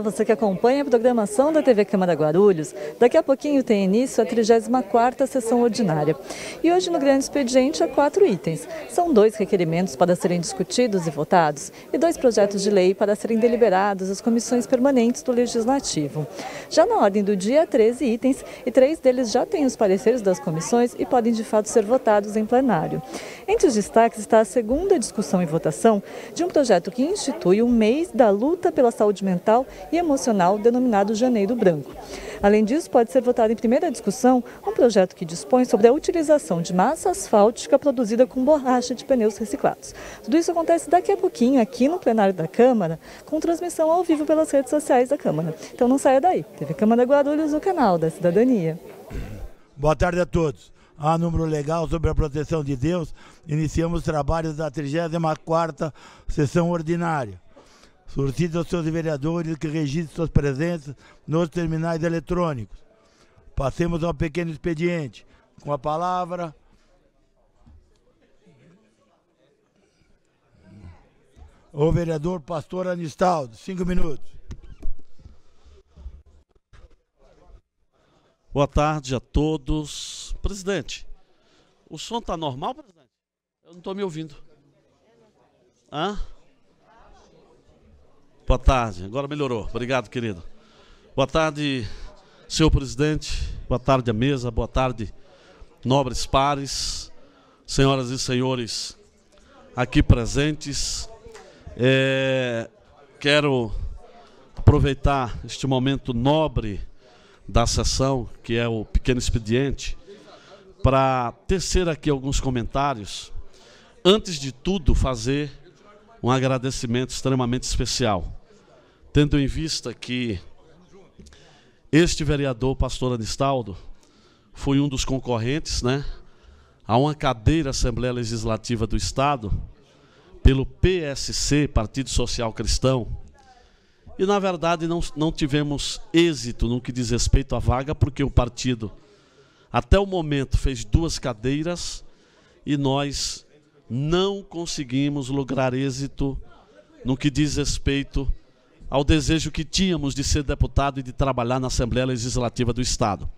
você que acompanha a programação da TV Câmara Guarulhos. Daqui a pouquinho tem início a 34ª sessão ordinária. E hoje no grande expediente há quatro itens. São dois requerimentos para serem discutidos e votados e dois projetos de lei para serem deliberados as comissões permanentes do Legislativo. Já na ordem do dia, 13 itens e três deles já têm os pareceres das comissões e podem de fato ser votados em plenário. Entre os destaques está a segunda discussão e votação de um projeto que institui o um mês da luta pela saúde mental e emocional, denominado Janeiro Branco. Além disso, pode ser votado em primeira discussão um projeto que dispõe sobre a utilização de massa asfáltica produzida com borracha de pneus reciclados. Tudo isso acontece daqui a pouquinho aqui no plenário da Câmara, com transmissão ao vivo pelas redes sociais da Câmara. Então não saia daí. TV Câmara Guarulhos, o canal da cidadania. Boa tarde a todos. Há número legal sobre a proteção de Deus. Iniciamos os trabalhos da 34ª sessão ordinária solicito aos seus vereadores que registrem suas presenças nos terminais eletrônicos. Passemos ao pequeno expediente. Com a palavra. O vereador Pastor Anistaldo, cinco minutos. Boa tarde a todos. Presidente, o som está normal, presidente? Eu não estou me ouvindo. Hã? Boa tarde. Agora melhorou. Obrigado, querido. Boa tarde, senhor presidente. Boa tarde à mesa. Boa tarde, nobres pares, senhoras e senhores aqui presentes. É, quero aproveitar este momento nobre da sessão, que é o pequeno expediente, para tecer aqui alguns comentários. Antes de tudo, fazer um agradecimento extremamente especial tendo em vista que este vereador, pastor Anistaldo, foi um dos concorrentes, né, a uma cadeira Assembleia Legislativa do Estado pelo PSC, Partido Social Cristão. E, na verdade, não, não tivemos êxito no que diz respeito à vaga, porque o partido, até o momento, fez duas cadeiras e nós não conseguimos lograr êxito no que diz respeito ao desejo que tínhamos de ser deputado e de trabalhar na Assembleia Legislativa do Estado.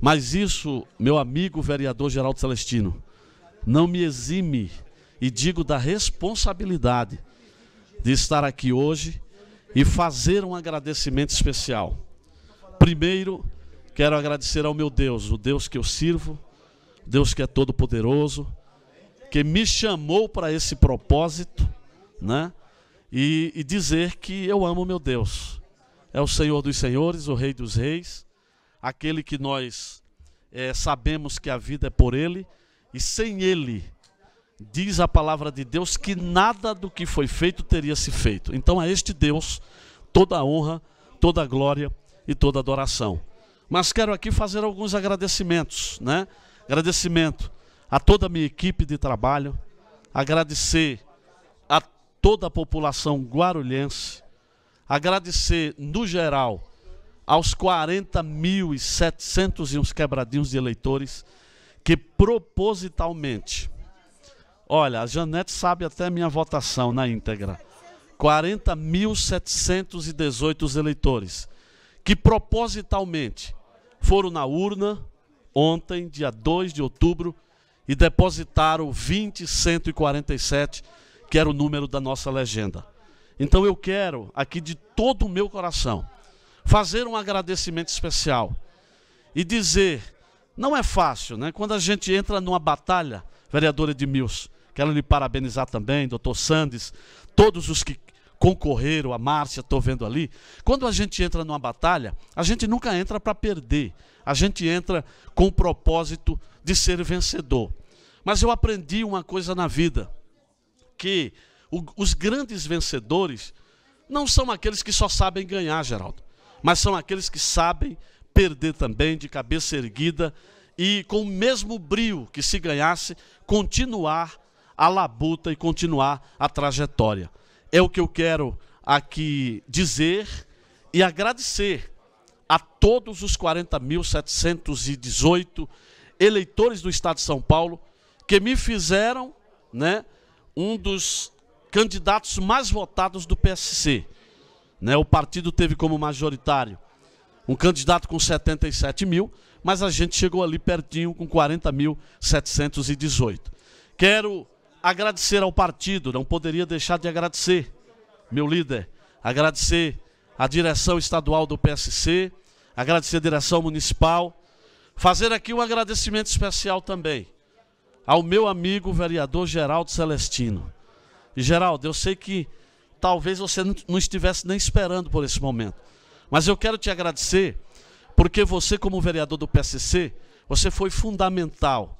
Mas isso, meu amigo vereador Geraldo Celestino, não me exime e digo da responsabilidade de estar aqui hoje e fazer um agradecimento especial. Primeiro, quero agradecer ao meu Deus, o Deus que eu sirvo, Deus que é todo poderoso, que me chamou para esse propósito, né? e, e dizer que eu amo meu Deus. É o Senhor dos Senhores, o Rei dos Reis, aquele que nós é, sabemos que a vida é por Ele e sem Ele diz a palavra de Deus que nada do que foi feito teria se feito. Então a este Deus toda a honra, toda a glória e toda a adoração. Mas quero aqui fazer alguns agradecimentos, né? Agradecimento a toda a minha equipe de trabalho, agradecer toda a população guarulhense, agradecer no geral aos 40.700 e uns quebradinhos de eleitores que propositalmente, olha, a Janete sabe até minha votação na íntegra, 40.718 eleitores que propositalmente foram na urna ontem, dia 2 de outubro, e depositaram 20.147 que era o número da nossa legenda. Então eu quero, aqui de todo o meu coração, fazer um agradecimento especial e dizer: não é fácil, né? Quando a gente entra numa batalha, vereador Edmilson, quero lhe parabenizar também, doutor Sandes, todos os que concorreram, a Márcia, estou vendo ali. Quando a gente entra numa batalha, a gente nunca entra para perder, a gente entra com o propósito de ser vencedor. Mas eu aprendi uma coisa na vida que o, os grandes vencedores não são aqueles que só sabem ganhar, Geraldo, mas são aqueles que sabem perder também de cabeça erguida e com o mesmo brio que se ganhasse, continuar a labuta e continuar a trajetória. É o que eu quero aqui dizer e agradecer a todos os 40.718 eleitores do Estado de São Paulo que me fizeram, né, um dos candidatos mais votados do PSC. Né? O partido teve como majoritário um candidato com 77 mil, mas a gente chegou ali pertinho com 40.718. Quero agradecer ao partido, não poderia deixar de agradecer, meu líder, agradecer a direção estadual do PSC, agradecer a direção municipal, fazer aqui um agradecimento especial também ao meu amigo vereador Geraldo Celestino. E Geraldo, eu sei que talvez você não estivesse nem esperando por esse momento, mas eu quero te agradecer porque você, como vereador do PSC, você foi fundamental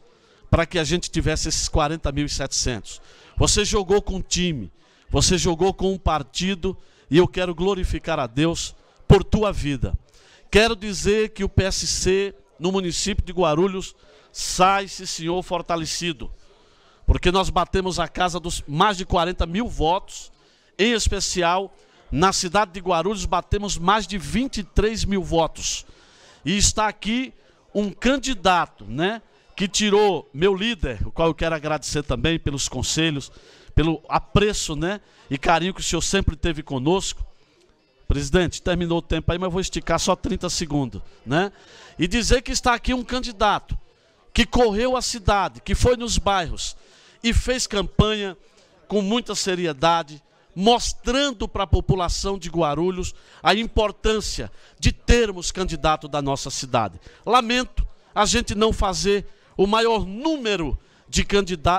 para que a gente tivesse esses 40.700. Você jogou com o time, você jogou com um partido e eu quero glorificar a Deus por tua vida. Quero dizer que o PSC no município de Guarulhos sai esse Senhor, fortalecido. Porque nós batemos a casa dos mais de 40 mil votos, em especial na cidade de Guarulhos batemos mais de 23 mil votos. E está aqui um candidato, né? Que tirou meu líder, o qual eu quero agradecer também pelos conselhos, pelo apreço, né? E carinho que o senhor sempre teve conosco. Presidente, terminou o tempo aí, mas eu vou esticar só 30 segundos, né? E dizer que está aqui um candidato que correu a cidade, que foi nos bairros e fez campanha com muita seriedade, mostrando para a população de Guarulhos a importância de termos candidato da nossa cidade. Lamento a gente não fazer o maior número de,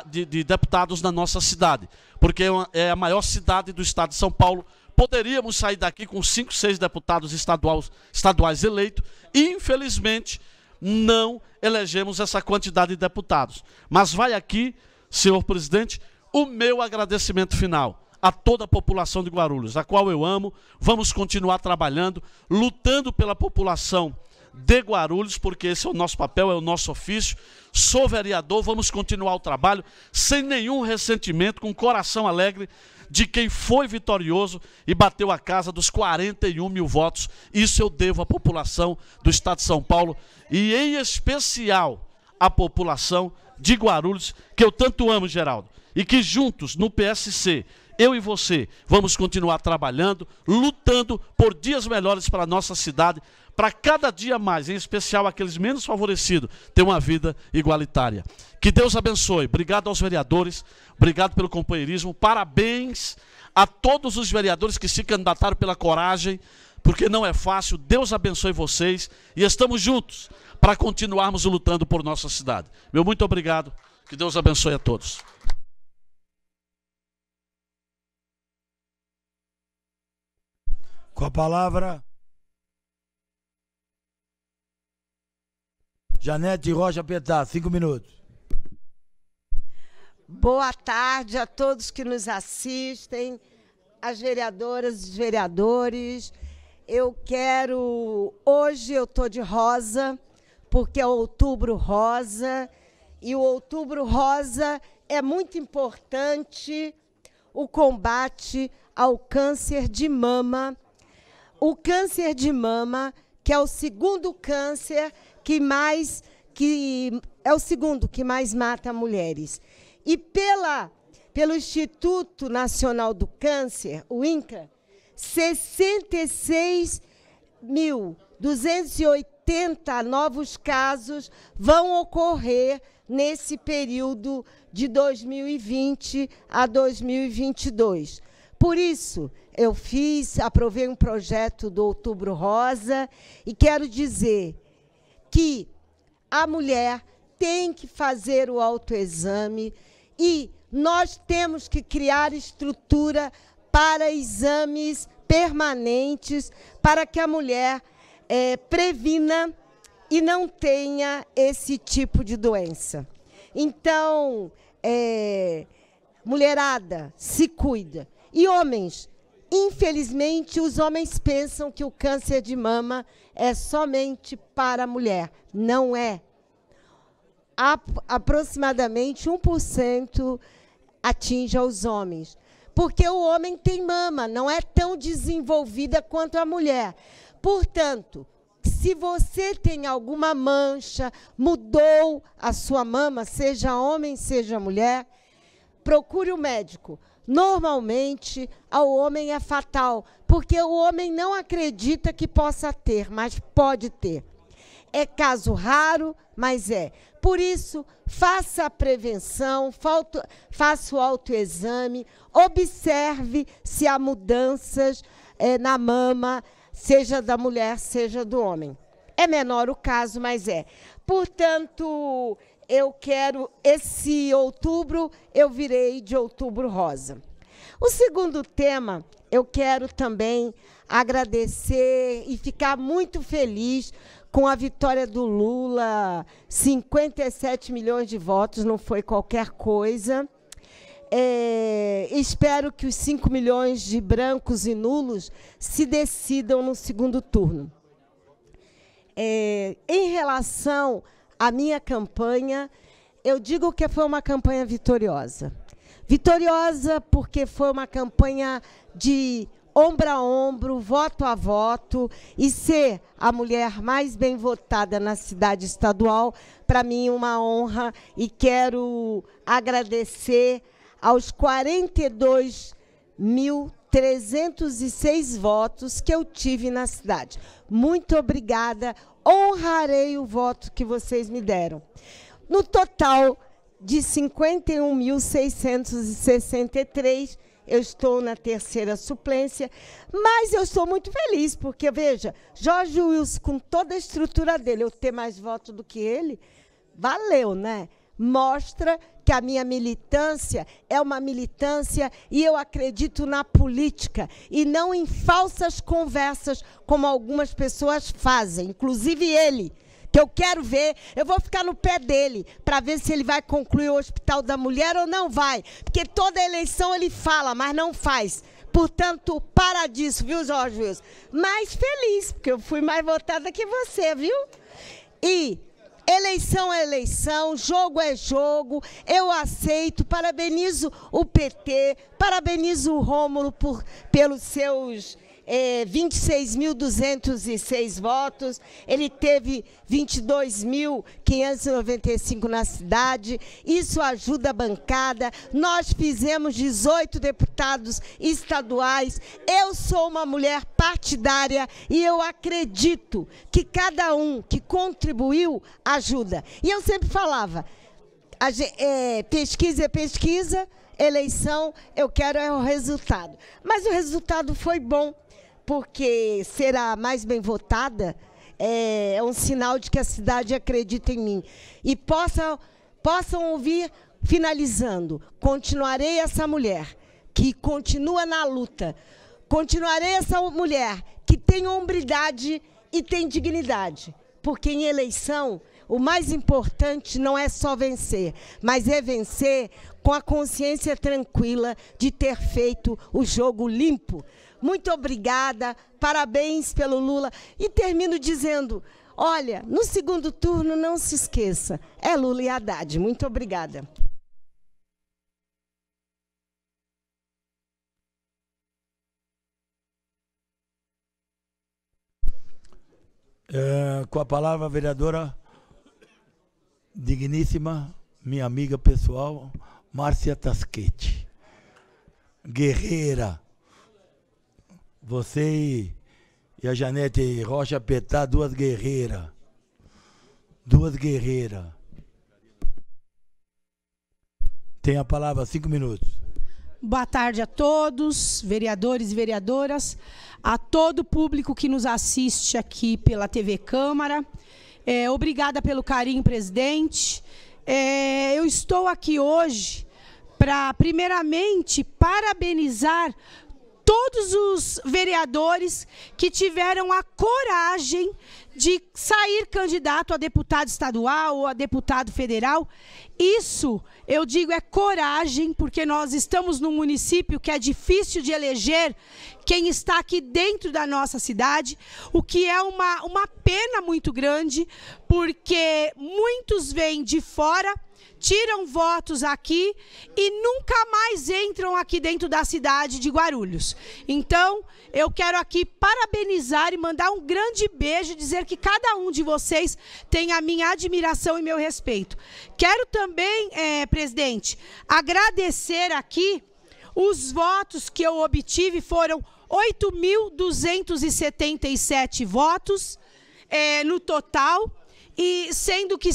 de, de deputados na nossa cidade, porque é, uma, é a maior cidade do estado de São Paulo. Poderíamos sair daqui com cinco, seis deputados estaduais, estaduais eleitos. infelizmente, não elegemos essa quantidade de deputados. Mas vai aqui, senhor presidente, o meu agradecimento final a toda a população de Guarulhos, a qual eu amo. Vamos continuar trabalhando, lutando pela população de Guarulhos, porque esse é o nosso papel, é o nosso ofício. Sou vereador, vamos continuar o trabalho sem nenhum ressentimento, com coração alegre de quem foi vitorioso e bateu a casa dos 41 mil votos. Isso eu devo à população do Estado de São Paulo e, em especial, à população de Guarulhos, que eu tanto amo, Geraldo, e que juntos no PSC eu e você vamos continuar trabalhando, lutando por dias melhores para a nossa cidade, para cada dia mais, em especial aqueles menos favorecidos, ter uma vida igualitária. Que Deus abençoe. Obrigado aos vereadores, obrigado pelo companheirismo, parabéns a todos os vereadores que se candidataram pela coragem, porque não é fácil. Deus abençoe vocês e estamos juntos para continuarmos lutando por nossa cidade. Meu muito obrigado. Que Deus abençoe a todos. com a palavra. Janete Rocha Petar, cinco minutos. Boa tarde a todos que nos assistem, as vereadoras, os vereadores. Eu quero. Hoje eu estou de rosa, porque é outubro rosa, e o outubro rosa é muito importante o combate ao câncer de mama o câncer de mama, que é o segundo câncer que mais que é o segundo que mais mata mulheres. E pela pelo Instituto Nacional do Câncer, o INCA, 66.280 novos casos vão ocorrer nesse período de 2020 a 2022 por isso, eu fiz, aprovei um projeto do Outubro Rosa e quero dizer que a mulher tem que fazer o autoexame e nós temos que criar estrutura para exames permanentes para que a mulher é, previna e não tenha esse tipo de doença. Então, é, mulherada, se cuida. E homens, infelizmente, os homens pensam que o câncer de mama é somente para a mulher. Não é. aproximadamente 1% atinge aos homens. Porque o homem tem mama, não é tão desenvolvida quanto a mulher. Portanto, se você tem alguma mancha, mudou a sua mama, seja homem, seja mulher, procure o um médico normalmente ao homem é fatal, porque o homem não acredita que possa ter, mas pode ter. É caso raro, mas é. Por isso, faça a prevenção, faça o autoexame, observe se há mudanças é, na mama, seja da mulher, seja do homem. É menor o caso, mas é. Portanto, eu quero esse outubro, eu virei de outubro rosa. O segundo tema, eu quero também agradecer e ficar muito feliz com a vitória do Lula, 57 milhões de votos, não foi qualquer coisa. É, espero que os 5 milhões de brancos e nulos se decidam no segundo turno. É, em relação a minha campanha, eu digo que foi uma campanha vitoriosa. Vitoriosa porque foi uma campanha de ombro a ombro, voto a voto, e ser a mulher mais bem votada na cidade estadual, para mim uma honra e quero agradecer aos 42 mil 306 votos que eu tive na cidade. Muito obrigada, honrarei o voto que vocês me deram. No total de 51.663, eu estou na terceira suplência, mas eu estou muito feliz, porque, veja, Jorge Wilson, com toda a estrutura dele, eu ter mais voto do que ele, valeu, né? mostra que a minha militância é uma militância e eu acredito na política e não em falsas conversas como algumas pessoas fazem, inclusive ele que eu quero ver, eu vou ficar no pé dele para ver se ele vai concluir o Hospital da Mulher ou não vai, porque toda eleição ele fala, mas não faz. Portanto, para disso, viu, Jorge Wilson? Mais feliz, porque eu fui mais votada que você, viu? E Eleição é eleição, jogo é jogo, eu aceito, parabenizo o PT, parabenizo o Rômulo por, pelos seus 26.206 eh, votos, ele teve 22.595 na cidade, isso ajuda a bancada. Nós fizemos 18 deputados estaduais. Eu sou uma mulher partidária e eu acredito que cada um que contribuiu ajuda. E eu sempre falava, a, é, pesquisa é pesquisa, eleição, eu quero é o resultado. Mas o resultado foi bom porque será mais bem votada, é, é, um sinal de que a cidade acredita em mim. E possa, possam ouvir, finalizando, continuarei essa mulher que continua na luta, continuarei essa mulher que tem hombridade e tem dignidade, porque em eleição o mais importante não é só vencer, mas é vencer com a consciência tranquila de ter feito o jogo limpo muito obrigada, parabéns pelo Lula. E termino dizendo: olha, no segundo turno, não se esqueça, é Lula e Haddad. Muito obrigada. É, com a palavra, a vereadora digníssima, minha amiga pessoal, Márcia Tasquete. Guerreira você e a Janete Rocha Petá, duas guerreiras. Duas guerreiras. Tem a palavra, cinco minutos. Boa tarde a todos, vereadores e vereadoras, a todo o público que nos assiste aqui pela TV Câmara. É, obrigada pelo carinho, presidente. É, eu estou aqui hoje para, primeiramente, parabenizar todos os vereadores que tiveram a coragem de sair candidato a deputado estadual ou a deputado federal. Isso, eu digo, é coragem, porque nós estamos num município que é difícil de eleger quem está aqui dentro da nossa cidade, o que é uma, uma pena muito grande, porque muitos vêm de fora tiram votos aqui e nunca mais entram aqui dentro da cidade de Guarulhos. Então, eu quero aqui parabenizar e mandar um grande beijo, dizer que cada um de vocês tem a minha admiração e meu respeito. Quero também, é, presidente, agradecer aqui os votos que eu obtive foram 8.277 votos é, no total, e sendo que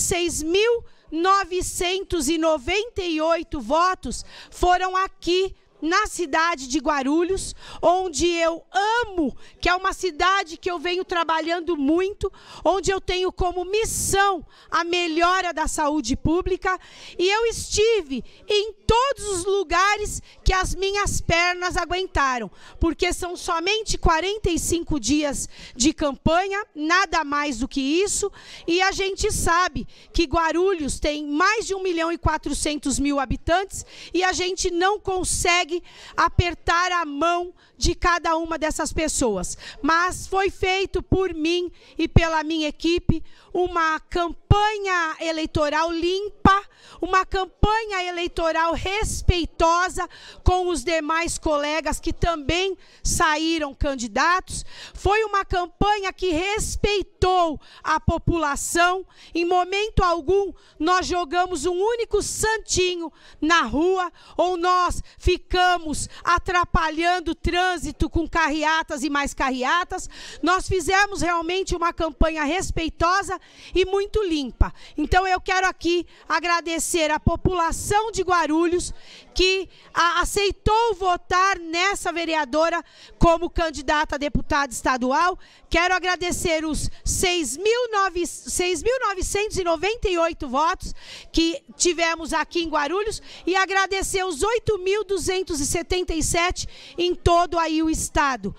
mil 998 votos foram aqui na cidade de Guarulhos, onde eu amo, que é uma cidade que eu venho trabalhando muito, onde eu tenho como missão a melhora da saúde pública, e eu estive em todos os lugares que as minhas pernas aguentaram, porque são somente 45 dias de campanha, nada mais do que isso, e a gente sabe que Guarulhos tem mais de 1 milhão e 400 mil habitantes e a gente não consegue apertar a mão de cada uma dessas pessoas. Mas foi feito por mim e pela minha equipe uma campanha campanha eleitoral limpa, uma campanha eleitoral respeitosa com os demais colegas que também saíram candidatos. Foi uma campanha que respeitou a população. Em momento algum, nós jogamos um único santinho na rua ou nós ficamos atrapalhando o trânsito com carreatas e mais carreatas. Nós fizemos realmente uma campanha respeitosa e muito limpa limpa. Então eu quero aqui agradecer a população de Guarulhos que aceitou votar nessa vereadora como candidata a deputada estadual. Quero agradecer os 6.998 votos que tivemos aqui em Guarulhos e agradecer os 8.277 em todo aí o estado.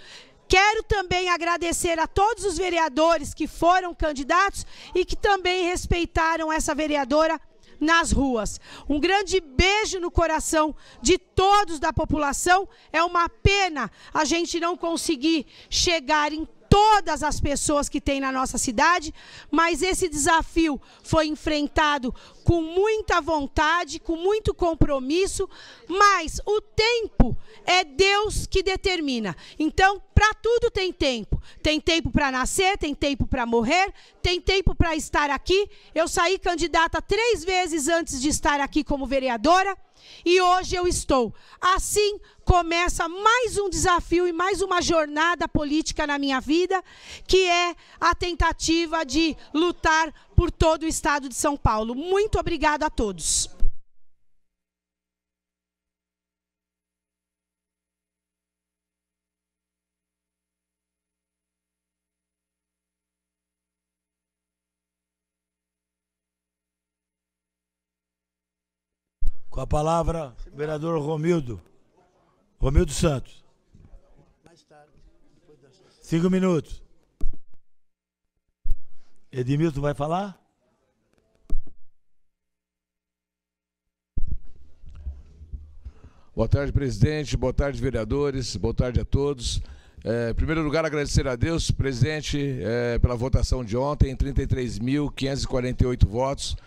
Quero também agradecer a todos os vereadores que foram candidatos e que também respeitaram essa vereadora nas ruas. Um grande beijo no coração de todos da população. É uma pena a gente não conseguir chegar em todas as pessoas que tem na nossa cidade, mas esse desafio foi enfrentado com muita vontade, com muito compromisso, mas o tempo é Deus que determina. Então, para tudo tem tempo. Tem tempo para nascer, tem tempo para morrer, tem tempo para estar aqui. Eu saí candidata três vezes antes de estar aqui como vereadora e hoje eu estou. Assim começa mais um desafio e mais uma jornada política na minha vida, que é a tentativa de lutar por todo o estado de São Paulo. Muito obrigado a todos. Com a palavra, vereador Romildo. Romildo Santos. Cinco minutos. Edmilson vai falar? Boa tarde, presidente. Boa tarde, vereadores. Boa tarde a todos. É, em primeiro lugar, agradecer a Deus, presidente, é, pela votação de ontem, 33.548 votos.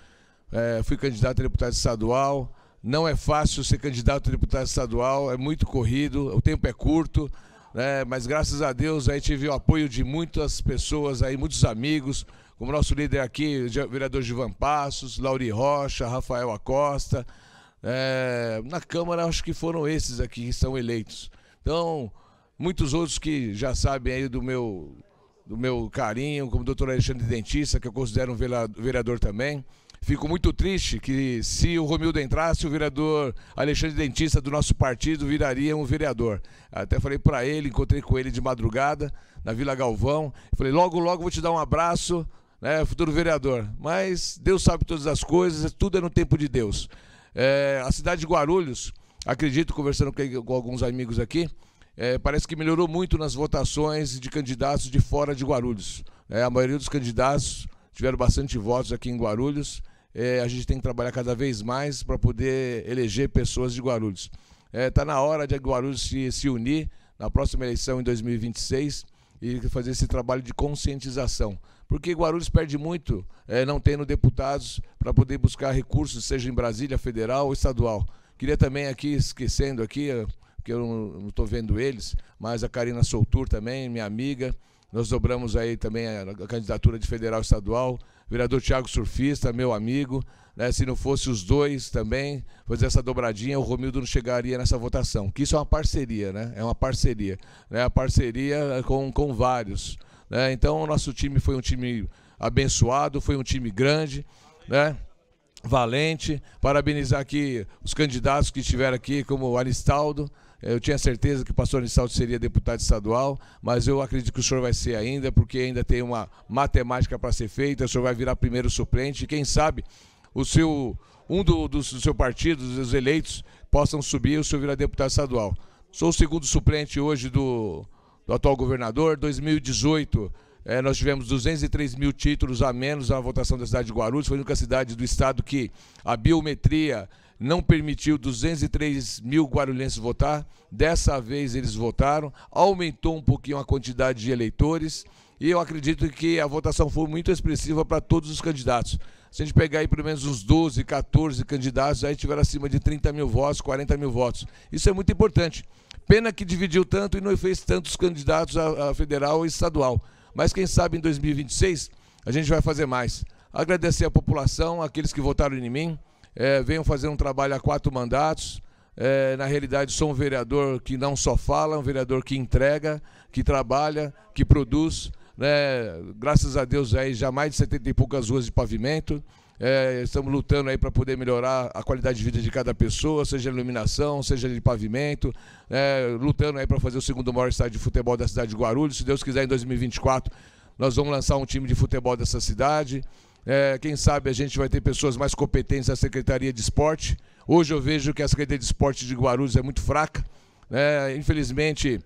É, fui candidato a deputado estadual, não é fácil ser candidato a deputado estadual, é muito corrido, o tempo é curto, né? mas graças a Deus aí tive o apoio de muitas pessoas aí, muitos amigos, como nosso líder aqui, o vereador Givan Passos, Lauri Rocha, Rafael Acosta. É, na Câmara acho que foram esses aqui que são eleitos. Então, muitos outros que já sabem aí do meu, do meu carinho, como o doutor Alexandre Dentista, que eu considero um vereador também. Fico muito triste que se o Romildo entrasse, o vereador Alexandre Dentista do nosso partido viraria um vereador. Até falei para ele, encontrei com ele de madrugada na Vila Galvão. Falei, logo, logo vou te dar um abraço, né, futuro vereador. Mas Deus sabe todas as coisas, tudo é no tempo de Deus. É, a cidade de Guarulhos, acredito, conversando com alguns amigos aqui, é, parece que melhorou muito nas votações de candidatos de fora de Guarulhos. É, a maioria dos candidatos tiveram bastante votos aqui em Guarulhos é, a gente tem que trabalhar cada vez mais para poder eleger pessoas de Guarulhos. Está é, tá na hora de Guarulhos se, se unir na próxima eleição em 2026 e fazer esse trabalho de conscientização. Porque Guarulhos perde muito é, não tendo deputados para poder buscar recursos, seja em Brasília, federal ou estadual. Queria também aqui, esquecendo aqui, porque eu não estou vendo eles, mas a Karina Soutur também, minha amiga, nós dobramos aí também a candidatura de federal estadual. Vereador Tiago Surfista, meu amigo. Né? Se não fosse os dois também, fazer essa dobradinha, o Romildo não chegaria nessa votação. Que isso é uma parceria, né? É uma parceria. Né? A parceria com, com vários. Né? Então, o nosso time foi um time abençoado, foi um time grande, né? Valente. Parabenizar aqui os candidatos que estiveram aqui, como o Aristaldo. Eu tinha certeza que o pastor Anisalto seria deputado estadual, mas eu acredito que o senhor vai ser ainda, porque ainda tem uma matemática para ser feita, o senhor vai virar primeiro suplente, e quem sabe o seu, um do, do, do seu partido, dos eleitos, possam subir e o senhor virar deputado estadual. Sou o segundo suplente hoje do, do atual governador, 2018. É, eh, nós tivemos 203 mil títulos a menos na votação da cidade de Guarulhos, foi a única cidade do estado que a biometria não permitiu 203 mil guarulhenses votar. Dessa vez eles votaram, aumentou um pouquinho a quantidade de eleitores e eu acredito que a votação foi muito expressiva para todos os candidatos. Se a gente pegar aí pelo menos uns 12, 14 candidatos, aí tiveram acima de 30 mil votos, 40 mil votos. Isso é muito importante. Pena que dividiu tanto e não fez tantos candidatos a, a federal e estadual. Mas quem sabe em 2026 a gente vai fazer mais. Agradecer à população, aqueles que votaram em mim é, venho fazer um trabalho há quatro mandatos. É, na realidade, sou um vereador que não só fala, é um vereador que entrega, que trabalha, que produz. Né? Graças a Deus, aí já mais de 70 e poucas ruas de pavimento. É, estamos lutando aí para poder melhorar a qualidade de vida de cada pessoa, seja iluminação, seja de pavimento, é, lutando aí para fazer o segundo maior estádio de futebol da cidade de Guarulhos. Se Deus quiser, em 2024 nós vamos lançar um time de futebol dessa cidade. É, quem sabe a gente vai ter pessoas mais competentes na Secretaria de Esporte. Hoje eu vejo que a Secretaria de Esporte de Guarulhos é muito fraca. É, infelizmente,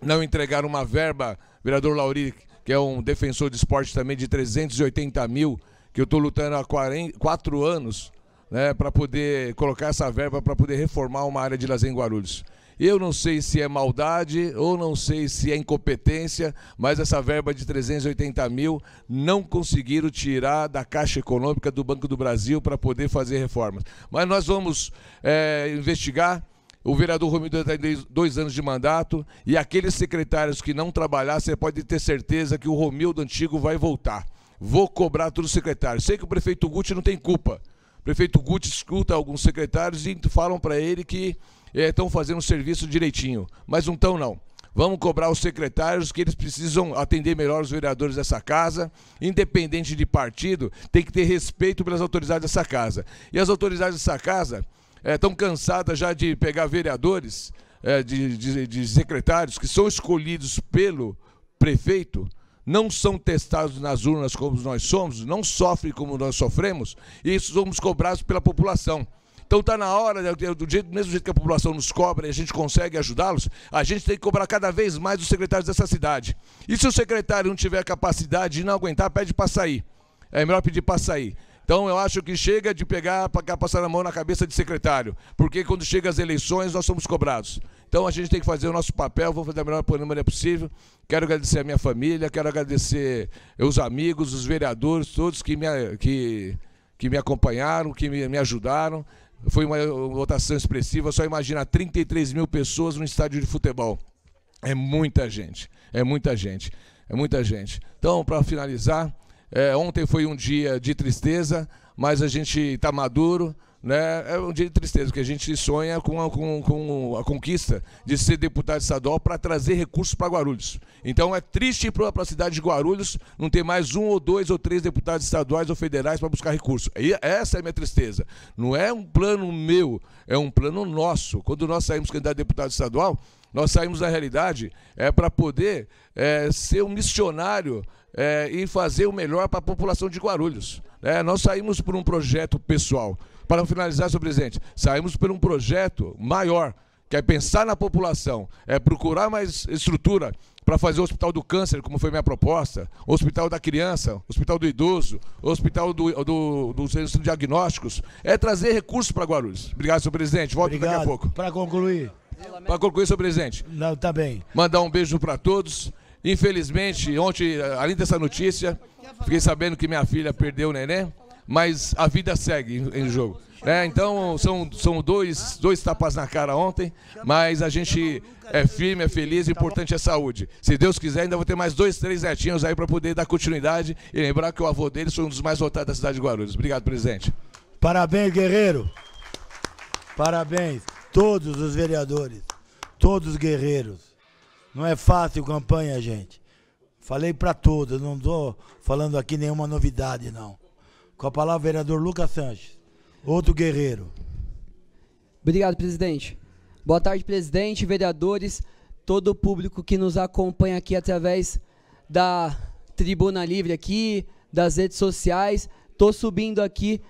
não entregaram uma verba, vereador Lauri, que é um defensor de esporte também, de 380 mil, que eu estou lutando há 40, anos né, para poder colocar essa verba para poder reformar uma área de lazer em Guarulhos. Eu não sei se é maldade ou não sei se é incompetência, mas essa verba de 380 mil não conseguiram tirar da Caixa Econômica do Banco do Brasil para poder fazer reformas. Mas nós vamos é, investigar. O vereador Romildo em dois anos de mandato e aqueles secretários que não trabalhar, você pode ter certeza que o Romildo antigo vai voltar. Vou cobrar todos os secretários. Sei que o prefeito Guti não tem culpa. O prefeito Guti escuta alguns secretários e falam para ele que estão é, fazendo o serviço direitinho, mas não estão não. Vamos cobrar os secretários que eles precisam atender melhor os vereadores dessa casa, independente de partido, tem que ter respeito pelas autoridades dessa casa. E as autoridades dessa casa estão é, cansadas já de pegar vereadores, é, de, de, de secretários que são escolhidos pelo prefeito, não são testados nas urnas como nós somos, não sofrem como nós sofremos, e isso somos cobrados pela população. Então está na hora, né, do, jeito, do mesmo jeito que a população nos cobra e a gente consegue ajudá-los, a gente tem que cobrar cada vez mais os secretários dessa cidade. E se o secretário não tiver capacidade e não aguentar, pede para sair. É melhor pedir para sair. Então eu acho que chega de pegar para passar a mão na cabeça de secretário, porque quando chegam as eleições nós somos cobrados. Então a gente tem que fazer o nosso papel, vou fazer a melhor maneira possível. Quero agradecer a minha família, quero agradecer os amigos, os vereadores, todos que me, que, que me acompanharam, que me, me ajudaram. Foi uma votação eh, expressiva, só imagina 33 mil pessoas no estádio de futebol. É muita gente, é muita gente, é muita gente. Então, para finalizar, é, ontem foi um dia de tristeza, mas a gente está maduro, né? É um dia de tristeza, porque a gente sonha com a, com, com a conquista de ser deputado estadual para trazer recursos para Guarulhos. Então é triste para a cidade de Guarulhos não ter mais um ou dois ou três deputados estaduais ou federais para buscar recursos. E essa é a minha tristeza. Não é um plano meu, é um plano nosso. Quando nós saímos candidato a deputado estadual, nós saímos da realidade é, para poder é, ser um missionário é, e fazer o melhor para a população de Guarulhos. É, nós saímos por um projeto pessoal. Para finalizar, senhor presidente, saímos por um projeto maior, que é pensar na população, é procurar mais estrutura para fazer o hospital do câncer, como foi minha proposta, o hospital da criança, o hospital do idoso, o hospital do, dos do diagnósticos, é trazer recursos para Guarulhos. Obrigado, senhor presidente. Volto Obrigado. daqui a pouco. Para concluir. Para concluir, senhor presidente. Não, tá bem. Mandar um beijo para todos. Infelizmente, ontem, além dessa notícia, fiquei sabendo que minha filha perdeu o neném mas a vida segue em, jogo. É, então são, são dois, dois tapas na cara ontem, mas a gente é firme, é feliz, o importante é saúde. Se Deus quiser, ainda vou ter mais dois, três netinhos aí para poder dar continuidade e lembrar que o avô dele foi um dos mais votados da cidade de Guarulhos. Obrigado, presidente. Parabéns, guerreiro. Parabéns, todos os vereadores, todos os guerreiros. Não é fácil campanha, gente. Falei para todos, não estou falando aqui nenhuma novidade, não. Com a palavra, vereador Lucas Sanches. Outro guerreiro. Obrigado, presidente. Boa tarde, presidente, vereadores, todo o público que nos acompanha aqui através da tribuna livre aqui, das redes sociais. Estou subindo aqui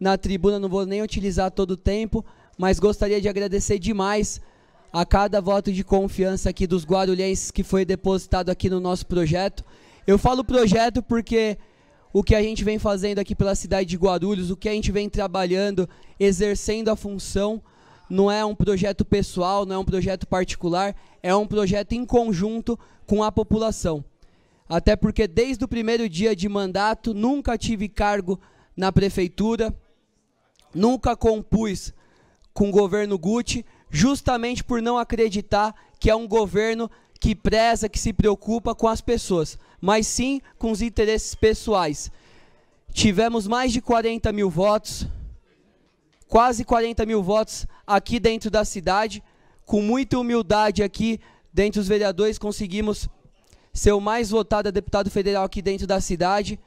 na tribuna, não vou nem utilizar todo o tempo, mas gostaria de agradecer demais a cada voto de confiança aqui dos guarulhenses que foi depositado aqui no nosso projeto. Eu falo projeto porque o que a gente vem fazendo aqui pela cidade de Guarulhos, o que a gente vem trabalhando, exercendo a função, não é um projeto pessoal, não é um projeto particular, é um projeto em conjunto com a população. Até porque desde o primeiro dia de mandato nunca tive cargo na prefeitura, nunca compus com o governo Guti, justamente por não acreditar que é um governo que preza, que se preocupa com as pessoas mas sim com os interesses pessoais. Tivemos mais de 40 mil votos, quase 40 mil votos aqui dentro da cidade. Com muita humildade aqui, dentre os vereadores, conseguimos ser o mais votado a deputado federal aqui dentro da cidade.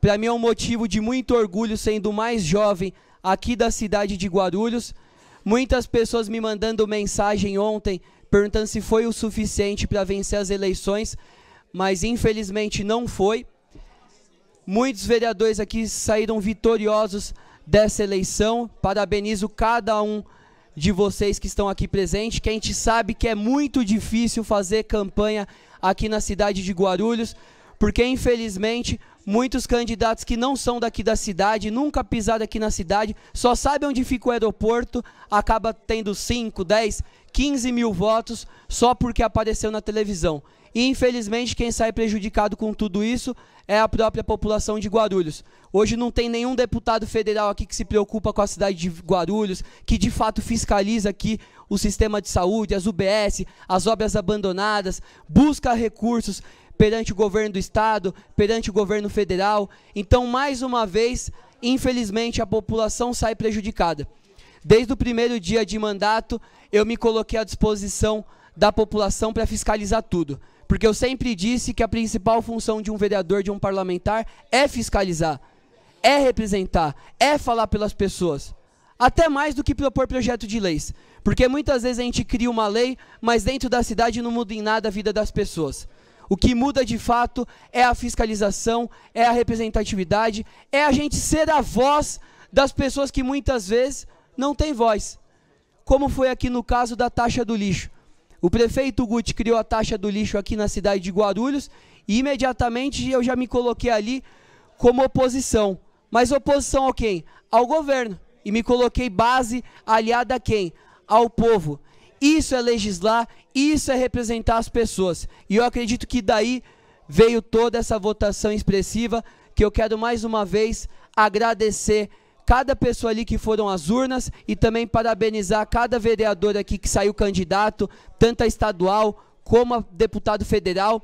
Para mim é um motivo de muito orgulho, sendo o mais jovem aqui da cidade de Guarulhos. Muitas pessoas me mandando mensagem ontem, perguntando se foi o suficiente para vencer as eleições mas infelizmente não foi. Muitos vereadores aqui saíram vitoriosos dessa eleição. Parabenizo cada um de vocês que estão aqui presentes, que a gente sabe que é muito difícil fazer campanha aqui na cidade de Guarulhos, porque infelizmente muitos candidatos que não são daqui da cidade, nunca pisaram aqui na cidade, só sabem onde fica o aeroporto, acaba tendo 5, 10, 15 mil votos só porque apareceu na televisão. E infelizmente quem sai prejudicado com tudo isso é a própria população de Guarulhos. Hoje não tem nenhum deputado federal aqui que se preocupa com a cidade de Guarulhos, que de fato fiscaliza aqui o sistema de saúde, as UBS, as obras abandonadas, busca recursos perante o governo do estado, perante o governo federal. Então, mais uma vez, infelizmente a população sai prejudicada. Desde o primeiro dia de mandato, eu me coloquei à disposição da população para fiscalizar tudo. Porque eu sempre disse que a principal função de um vereador, de um parlamentar, é fiscalizar, é representar, é falar pelas pessoas. Até mais do que propor projeto de leis. Porque muitas vezes a gente cria uma lei, mas dentro da cidade não muda em nada a vida das pessoas. O que muda de fato é a fiscalização, é a representatividade, é a gente ser a voz das pessoas que muitas vezes não têm voz. Como foi aqui no caso da taxa do lixo. O prefeito Guti criou a taxa do lixo aqui na cidade de Guarulhos e imediatamente eu já me coloquei ali como oposição. Mas oposição a quem? Ao governo. E me coloquei base aliada a quem? Ao povo. Isso é legislar, isso é representar as pessoas. E eu acredito que daí veio toda essa votação expressiva que eu quero mais uma vez agradecer cada pessoa ali que foram às urnas e também parabenizar cada vereador aqui que saiu candidato, tanto a estadual como a deputado federal,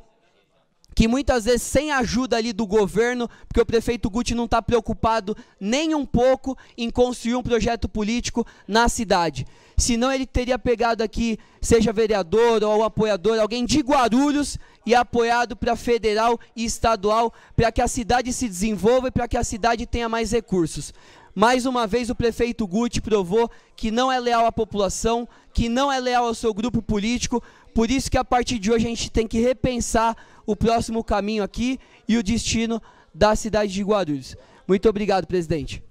que muitas vezes sem ajuda ali do governo, porque o prefeito Guti não está preocupado nem um pouco em construir um projeto político na cidade. Senão ele teria pegado aqui, seja vereador ou apoiador, alguém de Guarulhos e apoiado para federal e estadual, para que a cidade se desenvolva e para que a cidade tenha mais recursos. Mais uma vez, o prefeito Guti provou que não é leal à população, que não é leal ao seu grupo político. Por isso que a partir de hoje a gente tem que repensar o próximo caminho aqui e o destino da cidade de Guarulhos. Muito obrigado, presidente.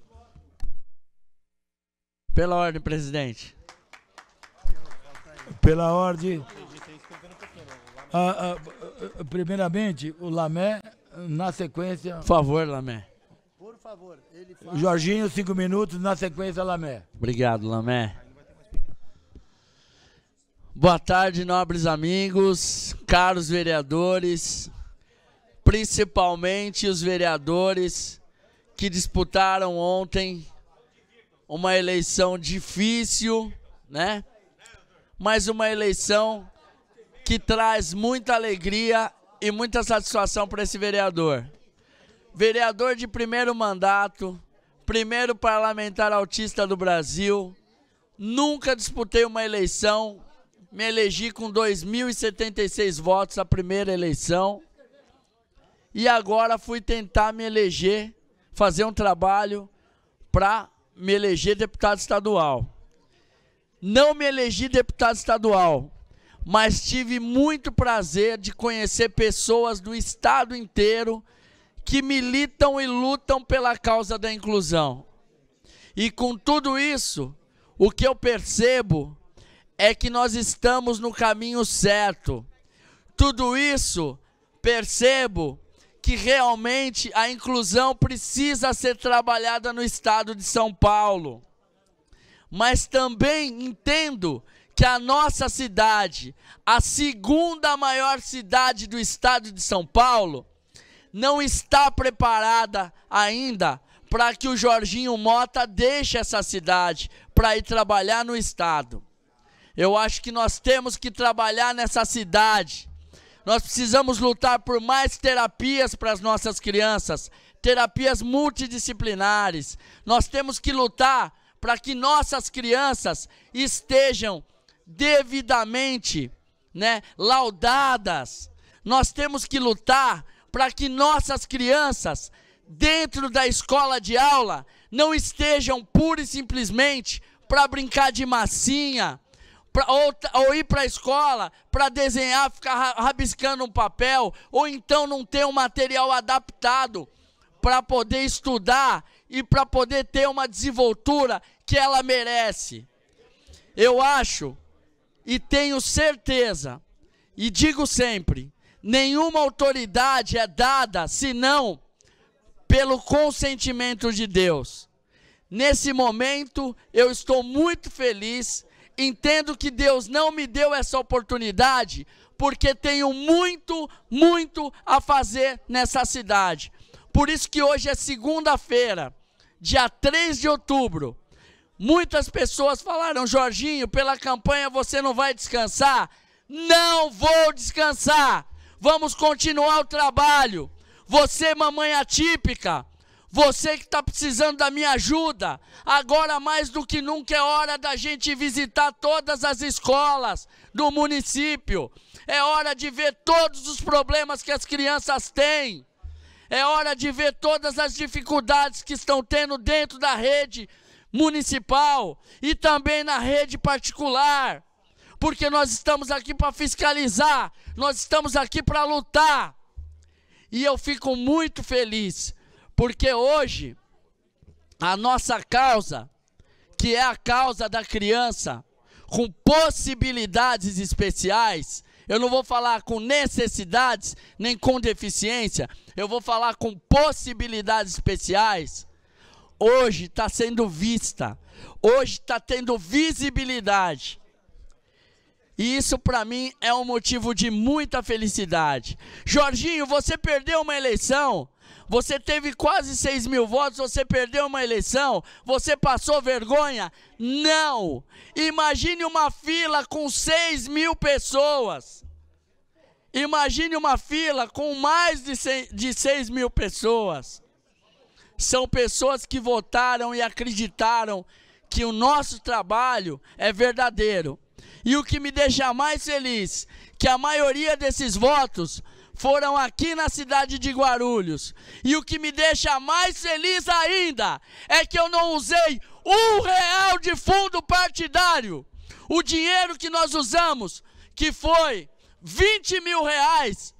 Pela ordem, presidente. Pela ordem. Ah, ah, primeiramente, o Lamé, na sequência. Por favor, Lamé favor. Jorginho, cinco minutos, na sequência, Lamé. Obrigado, Lamé. Boa tarde, nobres amigos, caros vereadores, principalmente os vereadores que disputaram ontem uma eleição difícil, né? Mas uma eleição que traz muita alegria e muita satisfação para esse vereador vereador de primeiro mandato, primeiro parlamentar autista do Brasil. Nunca disputei uma eleição. Me elegi com 2.076 votos a primeira eleição. E agora fui tentar me eleger, fazer um trabalho para me eleger deputado estadual. Não me elegi deputado estadual, mas tive muito prazer de conhecer pessoas do estado inteiro que militam e lutam pela causa da inclusão. E com tudo isso, o que eu percebo é que nós estamos no caminho certo. Tudo isso percebo que realmente a inclusão precisa ser trabalhada no estado de São Paulo. Mas também entendo que a nossa cidade, a segunda maior cidade do estado de São Paulo, não está preparada ainda para que o Jorginho Mota deixe essa cidade para ir trabalhar no Estado. Eu acho que nós temos que trabalhar nessa cidade. Nós precisamos lutar por mais terapias para as nossas crianças, terapias multidisciplinares. Nós temos que lutar para que nossas crianças estejam devidamente né, laudadas. Nós temos que lutar para que nossas crianças, dentro da escola de aula, não estejam pura e simplesmente para brincar de massinha, pra, ou, ou ir para a escola para desenhar, ficar rabiscando um papel, ou então não ter um material adaptado para poder estudar e para poder ter uma desenvoltura que ela merece. Eu acho e tenho certeza, e digo sempre, nenhuma autoridade é dada senão pelo consentimento de Deus. Nesse momento, eu estou muito feliz. Entendo que Deus não me deu essa oportunidade, porque tenho muito, muito a fazer nessa cidade. Por isso que hoje é segunda-feira, dia 3 de outubro. Muitas pessoas falaram, Jorginho, pela campanha você não vai descansar? Não vou descansar! Vamos continuar o trabalho. Você, mamãe atípica, você que está precisando da minha ajuda, agora mais do que nunca é hora da gente visitar todas as escolas do município. É hora de ver todos os problemas que as crianças têm. É hora de ver todas as dificuldades que estão tendo dentro da rede municipal e também na rede particular porque nós estamos aqui para fiscalizar, nós estamos aqui para lutar. E eu fico muito feliz, porque hoje a nossa causa, que é a causa da criança com possibilidades especiais, eu não vou falar com necessidades nem com deficiência, eu vou falar com possibilidades especiais. Hoje está sendo vista, hoje está tendo visibilidade. E isso para mim é um motivo de muita felicidade. Jorginho, você perdeu uma eleição. Você teve quase 6 mil votos, você perdeu uma eleição, você passou vergonha? Não! Imagine uma fila com 6 mil pessoas. Imagine uma fila com mais de 6, mil pessoas. São pessoas que votaram e acreditaram que o nosso trabalho é verdadeiro e o que me deixa mais feliz, que a maioria desses votos foram aqui na cidade de Guarulhos. E o que me deixa mais feliz ainda é que eu não usei um real de fundo partidário. O dinheiro que nós usamos, que foi 20 mil reais,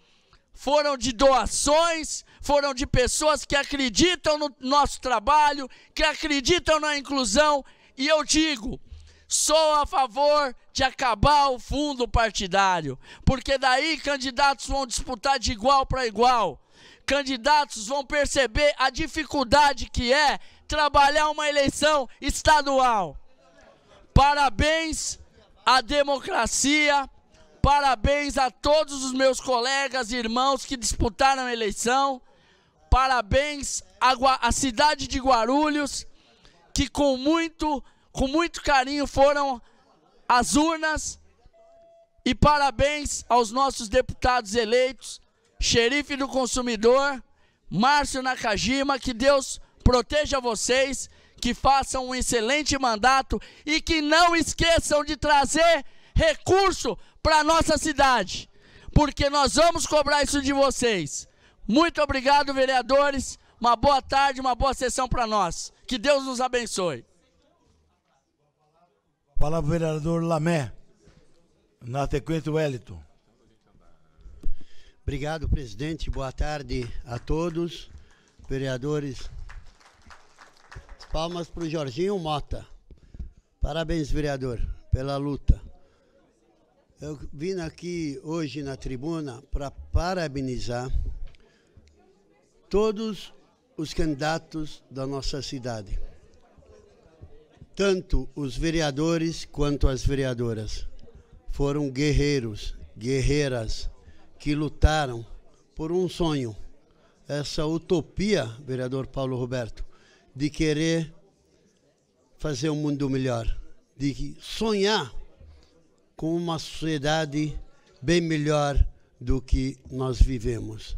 foram de doações, foram de pessoas que acreditam no nosso trabalho, que acreditam na inclusão. E eu digo, sou a favor de acabar o fundo partidário, porque daí candidatos vão disputar de igual para igual. Candidatos vão perceber a dificuldade que é trabalhar uma eleição estadual. Parabéns à democracia, parabéns a todos os meus colegas e irmãos que disputaram a eleição, parabéns à, à cidade de Guarulhos, que com muito, com muito carinho foram as urnas e parabéns aos nossos deputados eleitos, xerife do consumidor, Márcio Nakajima, que Deus proteja vocês, que façam um excelente mandato e que não esqueçam de trazer recurso para nossa cidade, porque nós vamos cobrar isso de vocês. Muito obrigado, vereadores. Uma boa tarde, uma boa sessão para nós. Que Deus nos abençoe palavra vereador Lamé. Na sequência, Wellington. Obrigado, presidente. Boa tarde a todos, vereadores. Palmas para o Jorginho Mota. Parabéns, vereador, pela luta. Eu vim aqui hoje na tribuna para parabenizar todos os candidatos da nossa cidade tanto os vereadores quanto as vereadoras foram guerreiros, guerreiras que lutaram por um sonho, essa utopia, vereador Paulo Roberto, de querer fazer um mundo melhor, de sonhar com uma sociedade bem melhor do que nós vivemos.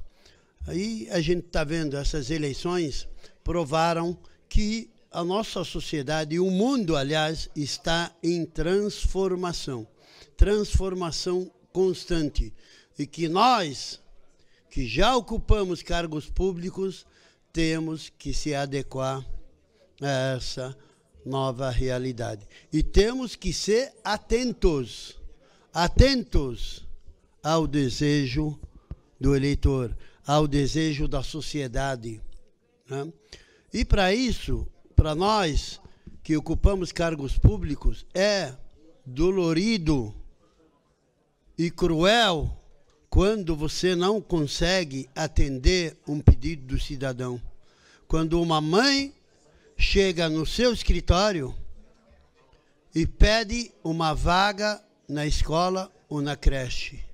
Aí a gente está vendo essas eleições provaram que a nossa sociedade e o mundo, aliás, está em transformação transformação constante. E que nós, que já ocupamos cargos públicos, temos que se adequar a essa nova realidade. E temos que ser atentos atentos ao desejo do eleitor, ao desejo da sociedade. Né? E para isso, para nós que ocupamos cargos públicos é dolorido e cruel quando você não consegue atender um pedido do cidadão. Quando uma mãe chega no seu escritório e pede uma vaga na escola ou na creche.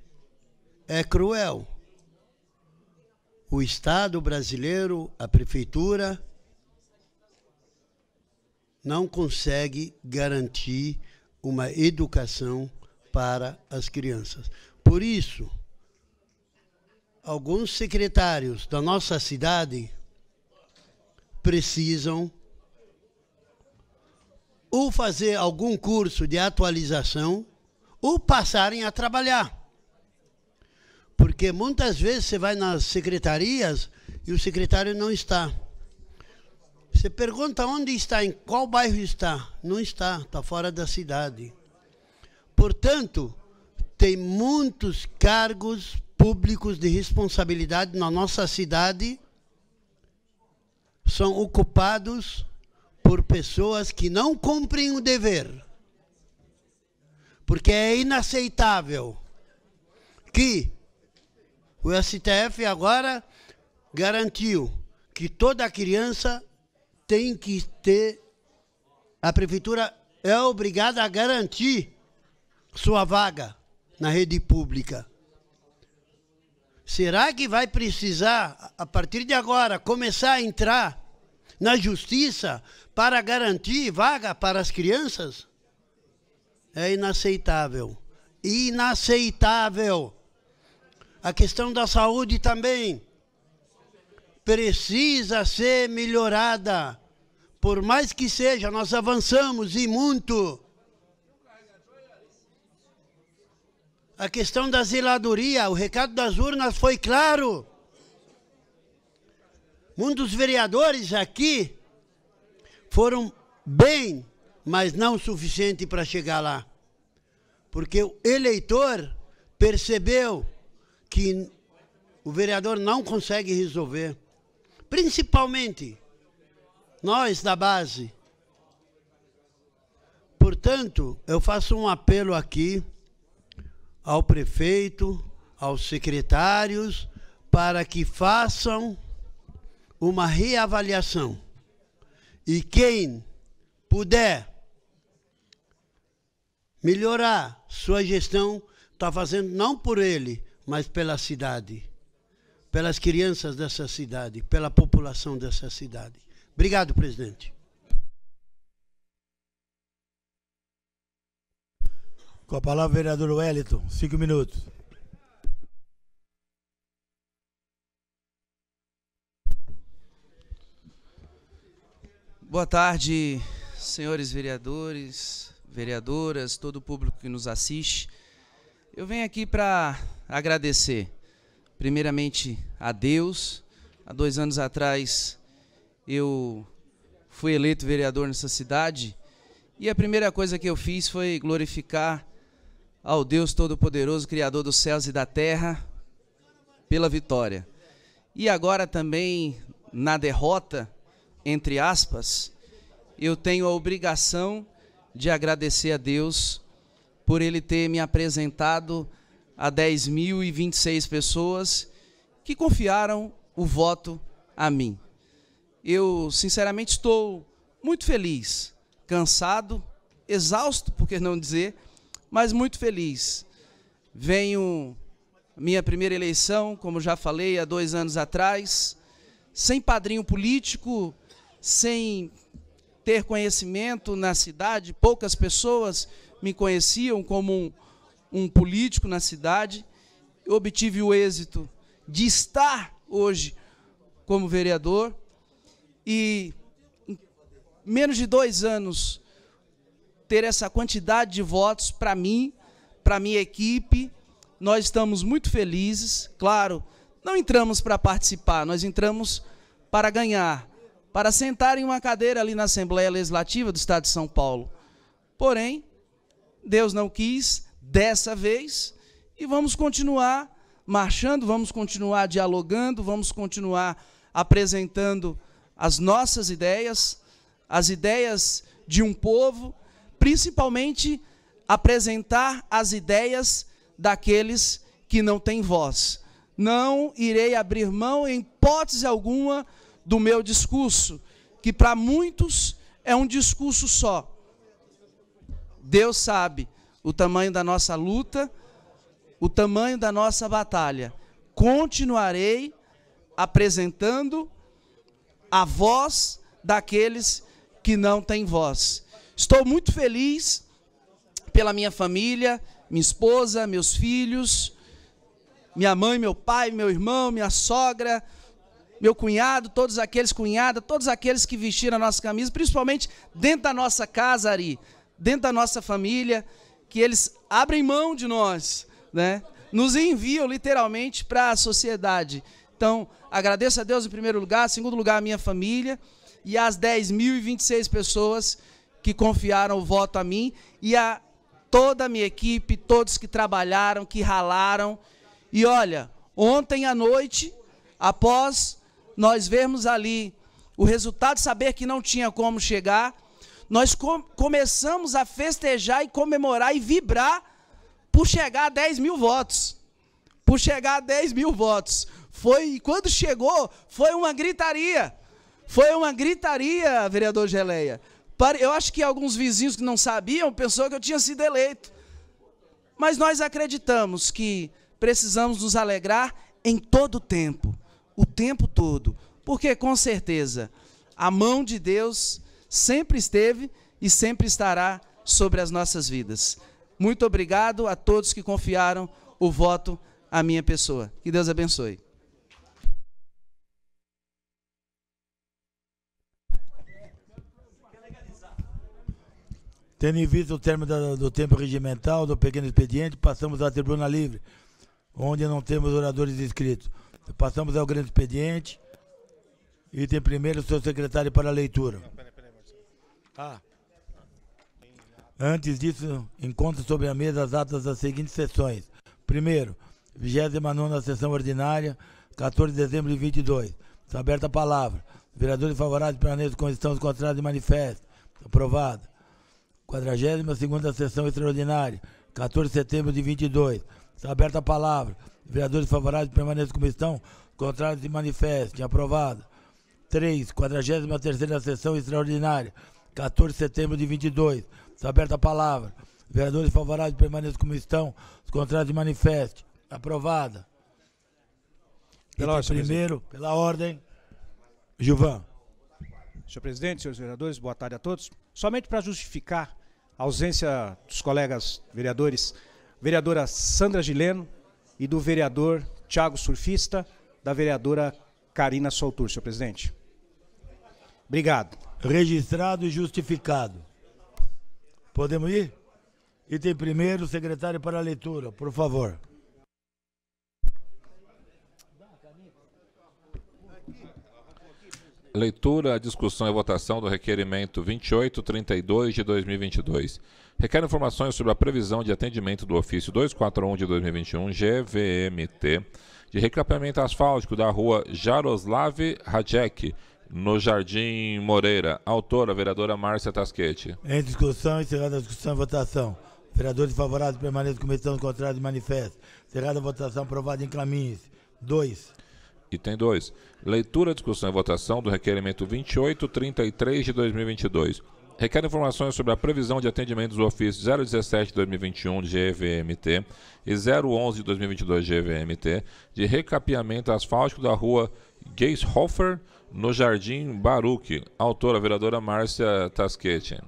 É cruel. O Estado brasileiro, a prefeitura, não consegue garantir uma educação para as crianças. Por isso, alguns secretários da nossa cidade precisam ou fazer algum curso de atualização ou passarem a trabalhar. Porque muitas vezes você vai nas secretarias e o secretário não está. Você pergunta onde está, em qual bairro está. Não está, está fora da cidade. Portanto, tem muitos cargos públicos de responsabilidade na nossa cidade são ocupados por pessoas que não cumprem o dever. Porque é inaceitável que o STF agora garantiu que toda criança tem que ter, a prefeitura é obrigada a garantir sua vaga na rede pública. Será que vai precisar, a partir de agora, começar a entrar na justiça para garantir vaga para as crianças? É inaceitável. Inaceitável. A questão da saúde também precisa ser melhorada. Por mais que seja, nós avançamos e muito. A questão da zeladoria, o recado das urnas foi claro. Muitos vereadores aqui foram bem, mas não o suficiente para chegar lá. Porque o eleitor percebeu que o vereador não consegue resolver principalmente nós da base. Portanto, eu faço um apelo aqui ao prefeito, aos secretários, para que façam uma reavaliação. E quem puder melhorar sua gestão, está fazendo não por ele, mas pela cidade pelas crianças dessa cidade, pela população dessa cidade. Obrigado, presidente. Com a palavra, o vereador Wellington, cinco minutos. Boa tarde, senhores vereadores, vereadoras, todo o público que nos assiste. Eu venho aqui para agradecer primeiramente a Deus. Há dois anos atrás eu fui eleito vereador nessa cidade e a primeira coisa que eu fiz foi glorificar ao Deus Todo-Poderoso, Criador dos céus e da terra, pela vitória. E agora também na derrota, entre aspas, eu tenho a obrigação de agradecer a Deus por ele ter me apresentado a 10.026 pessoas que confiaram o voto a mim. Eu, sinceramente, estou muito feliz, cansado, exausto, por que não dizer, mas muito feliz. Venho minha primeira eleição, como já falei, há dois anos atrás, sem padrinho político, sem ter conhecimento na cidade, poucas pessoas me conheciam como um um político na cidade. obtive o êxito de estar hoje como vereador e em menos de dois anos ter essa quantidade de votos para mim, para minha equipe. Nós estamos muito felizes, claro. Não entramos para participar, nós entramos para ganhar, para sentar em uma cadeira ali na Assembleia Legislativa do Estado de São Paulo. Porém, Deus não quis, dessa vez e vamos continuar marchando, vamos continuar dialogando, vamos continuar apresentando as nossas ideias, as ideias de um povo, principalmente apresentar as ideias daqueles que não têm voz. Não irei abrir mão, em hipótese alguma, do meu discurso, que para muitos é um discurso só. Deus sabe o tamanho da nossa luta, o tamanho da nossa batalha. Continuarei apresentando a voz daqueles que não têm voz. Estou muito feliz pela minha família, minha esposa, meus filhos, minha mãe, meu pai, meu irmão, minha sogra, meu cunhado, todos aqueles cunhada, todos aqueles que vestiram a nossa camisa, principalmente dentro da nossa casa, Ari, dentro da nossa família que eles abrem mão de nós, né? Nos enviam literalmente para a sociedade. Então, agradeço a Deus em primeiro lugar, em segundo lugar, a minha família e as 10.026 pessoas que confiaram o voto a mim e a toda a minha equipe, todos que trabalharam, que ralaram. E olha, ontem à noite, após nós vermos ali o resultado, saber que não tinha como chegar, nós com começamos a festejar e comemorar e vibrar por chegar a 10 mil votos. Por chegar a 10 mil votos. Foi, quando chegou, foi uma gritaria. Foi uma gritaria, vereador Geleia. Eu acho que alguns vizinhos que não sabiam pensou que eu tinha sido eleito. Mas nós acreditamos que precisamos nos alegrar em todo o tempo, o tempo todo, porque com certeza a mão de Deus sempre esteve e sempre estará sobre as nossas vidas. Muito obrigado a todos que confiaram o voto à minha pessoa. Que Deus abençoe. Tendo em vista o termo do tempo regimental do pequeno expediente, passamos à tribuna livre, onde não temos oradores inscritos. Passamos ao grande expediente. Item primeiro, o seu secretário para a leitura. Ah. Antes disso, encontro sobre a mesa as atas das seguintes sessões. Primeiro, 29 sessão ordinária, 14 de dezembro de 22. Está aberta a palavra. Vereadores favoráveis permanentes com estão os contrários de manifesto. Aprovado. 42 sessão extraordinária, 14 de setembro de 22. Está aberta a palavra. Vereadores favoráveis permaneçam como estão, contrários de manifesto. Aprovado. 3. 43 sessão extraordinária, 14 de setembro de 22. Está aberta a palavra. Vereadores favoráveis permaneçam como estão. Os contratos de manifesto. Aprovada. Pela ordem, primeiro, pela ordem. Gilvan. Senhor presidente, senhores vereadores, boa tarde a todos. Somente para justificar a ausência dos colegas vereadores, vereadora Sandra Gileno e do vereador Tiago Surfista, da vereadora Karina Soltur, senhor presidente. Obrigado registrado e justificado. Podemos ir? Item primeiro, secretário para a leitura, por favor. Leitura, discussão e votação do requerimento 2832 de 2022. Requer informações sobre a previsão de atendimento do ofício 241 de 2021 GVMT de recapeamento asfáltico da rua Jaroslav Hajek no Jardim Moreira. Autora, vereadora Márcia Tasquete. Em discussão, encerrada a discussão e votação. Vereadores favoráveis permaneçam começando contrários de manifesto. Encerrada a votação, aprovada em caminhos. 2. Item 2. Leitura, discussão e votação do requerimento 2833 de 2022 requer informações sobre a previsão de atendimento dos ofícios 017 2021 de GVMT e 011 2022 GVMT de recapeamento asfáltico da rua Geishofer, no Jardim Baruch. Autora, vereadora Márcia Tasquete.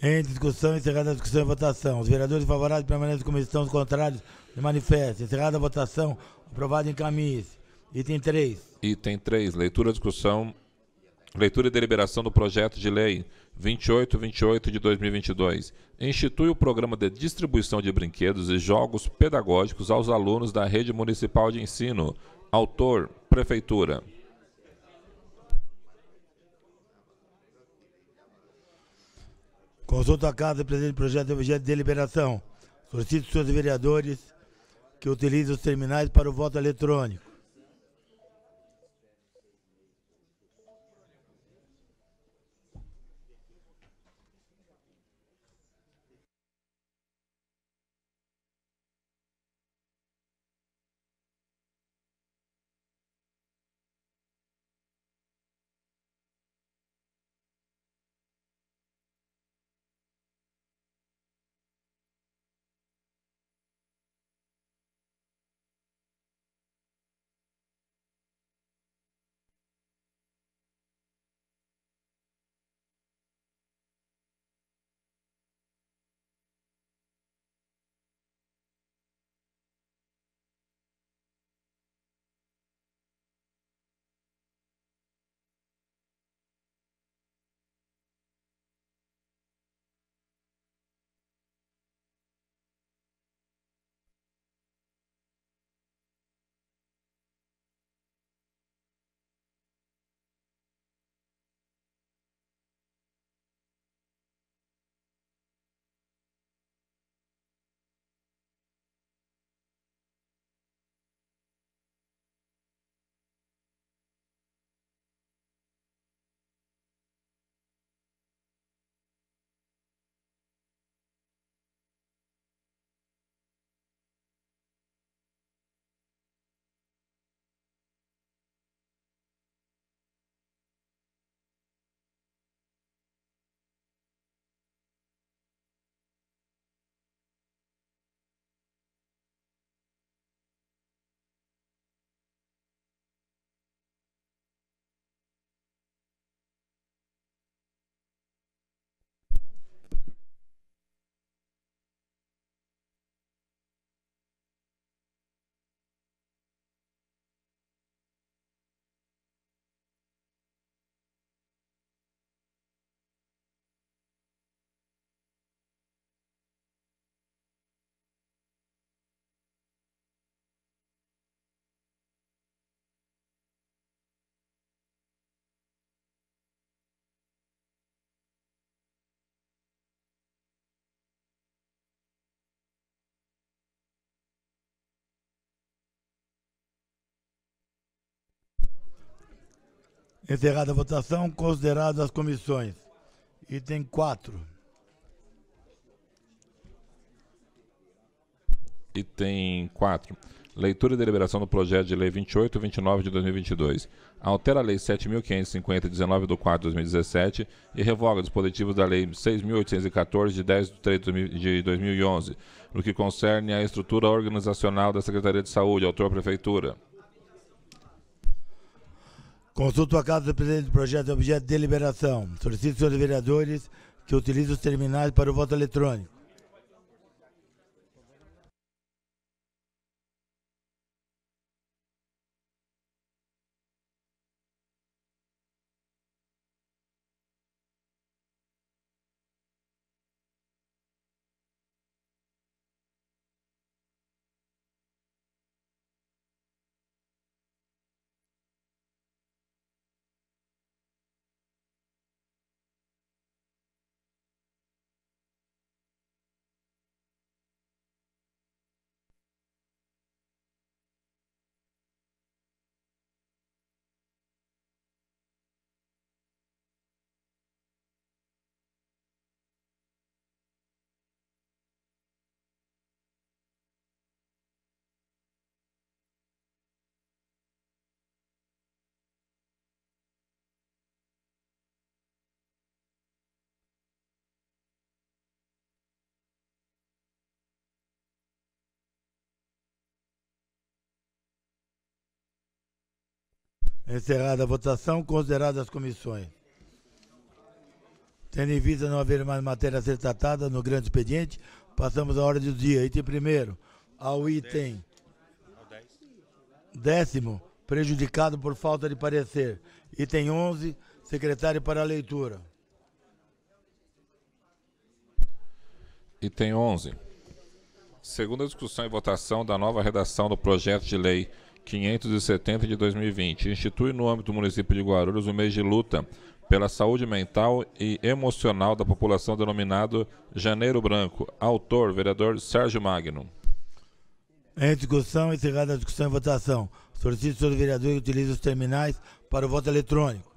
Em discussão, encerrada a discussão e votação. Os vereadores favoráveis permanecem como estão, os contrários manifestam. Encerrada a votação, aprovado em camisa. Item 3. Item 3. Leitura, discussão, leitura e deliberação do projeto de lei 2828 de 2022. Institui o programa de distribuição de brinquedos e jogos pedagógicos aos alunos da rede municipal de ensino. Autor, Prefeitura. Consulto a casa presente projeto de objeto de deliberação. Solicito seus vereadores que utilizem os terminais para o voto eletrônico. Encerrada a votação, consideradas as comissões. Item 4. Item 4. Leitura e deliberação do projeto de lei 2829 de 2022. Altera a lei 7550 19 do 4 de 2017 e revoga dispositivos da lei 6814 de 10 de 3 de 2011, no que concerne à estrutura organizacional da Secretaria de Saúde, autor prefeitura. Consulto a casa do presidente do projeto objeto de deliberação. Solicito, aos vereadores, que utilize os terminais para o voto eletrônico. Encerrada a votação, consideradas as comissões. Tendo em vista não haver mais matéria a ser tratada no grande expediente, passamos à hora do dia. Item primeiro, ao item décimo, prejudicado por falta de parecer. Item 11, secretário para a leitura. Item 11. Segunda discussão e votação da nova redação do projeto de lei 570 de 2020 institui no âmbito do município de Guarulhos o mês de luta pela saúde mental e emocional da população denominado Janeiro Branco. Autor, vereador Sérgio Magno. Em discussão, encerrada a discussão e votação. Solicito senhor vereador que utilize os terminais para o voto eletrônico.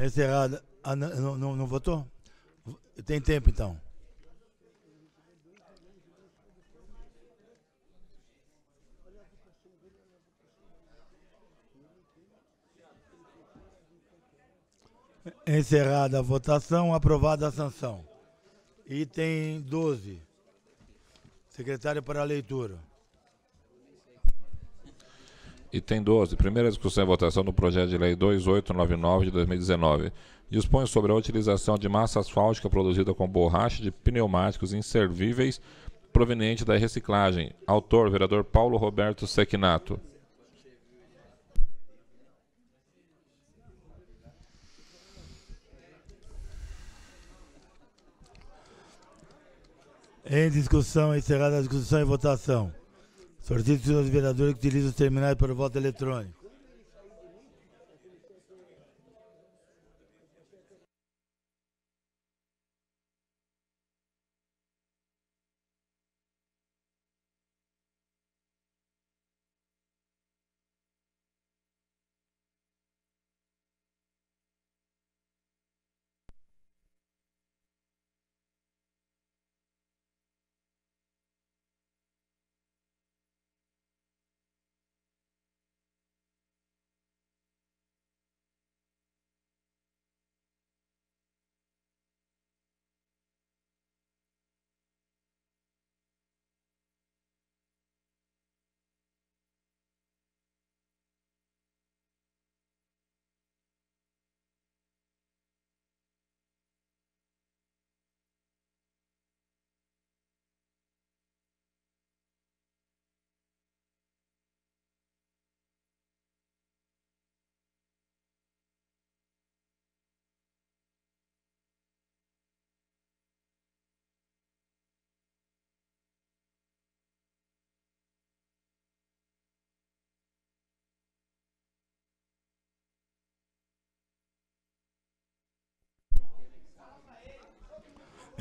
Encerrada. Ah, não, não, não votou? Tem tempo então. Encerrada a votação, aprovada a sanção. Item 12. Secretário para a leitura. Item 12. Primeira discussão e votação do projeto de lei 2899 de 2019. Dispõe sobre a utilização de massa asfáltica produzida com borracha de pneumáticos inservíveis proveniente da reciclagem. Autor, vereador Paulo Roberto Sequinato. Em discussão, encerrada a discussão e votação. Fërdit të të të vjena dhërë këtë i terminaj për vatë elektronikë.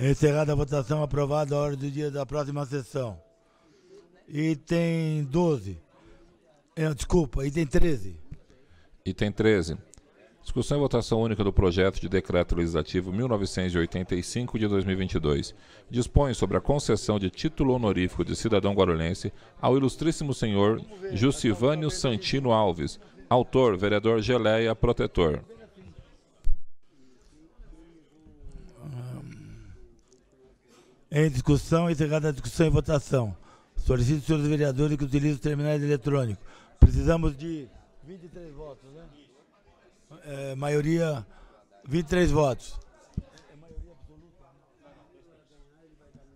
Encerrada a votação, aprovada a hora do dia da próxima sessão. Item 12. É, desculpa, item 13. Item 13. Discussão e votação única do projeto de decreto legislativo 1985 de 2022. Dispõe sobre a concessão de título honorífico de cidadão guarulhense ao ilustríssimo senhor Jucivânio Santino Alves, autor, vereador Geleia Protetor. Em discussão, é encerrada a discussão e votação. Solicito aos senhores vereadores que utilizem os terminais eletrônicos. Precisamos de 23 votos, né? É, maioria, 23 votos.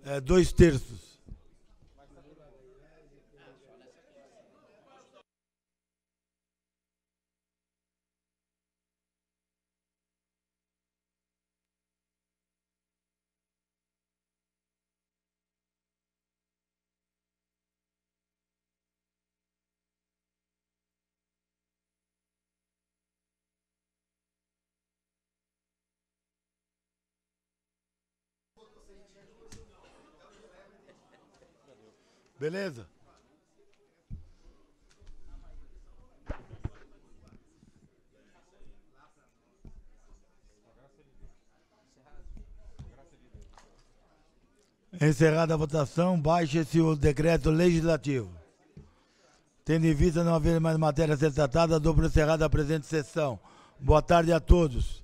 É, dois terços. Beleza? Encerrada a votação, baixe se o decreto legislativo. Tendo em vista não haver mais matéria a ser tratada, dobro encerrada a presente sessão. Boa tarde a todos.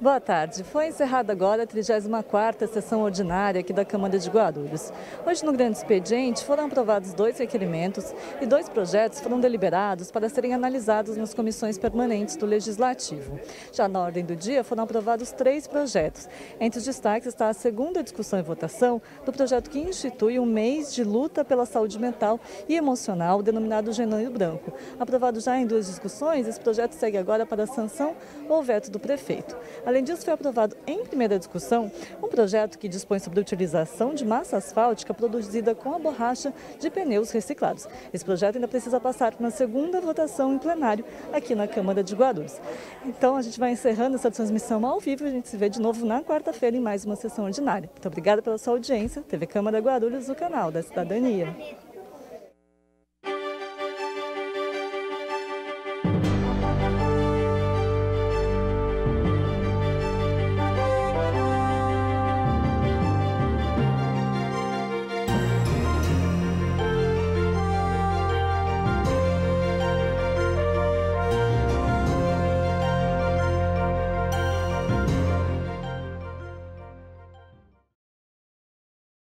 Boa tarde. Foi encerrada agora a 34ª sessão ordinária aqui da Câmara de Guarulhos. Hoje, no grande expediente, foram aprovados dois requerimentos e dois projetos foram deliberados para serem analisados nas comissões permanentes do Legislativo. Já na ordem do dia, foram aprovados três projetos. Entre os destaques está a segunda discussão e votação do projeto que institui um mês de luta pela saúde mental e emocional, denominado Genônio Branco. Aprovado já em duas discussões, esse projeto segue agora para sanção ou veto do prefeito. Além disso, foi aprovado em primeira discussão um projeto que dispõe sobre a utilização de massa asfáltica produzida com a borracha de pneus reciclados. Esse projeto ainda precisa passar para uma segunda votação em plenário aqui na Câmara de Guarulhos. Então, a gente vai encerrando essa transmissão ao vivo. A gente se vê de novo na quarta-feira em mais uma sessão ordinária. Muito obrigada pela sua audiência. TV Câmara Guarulhos, o canal da Cidadania.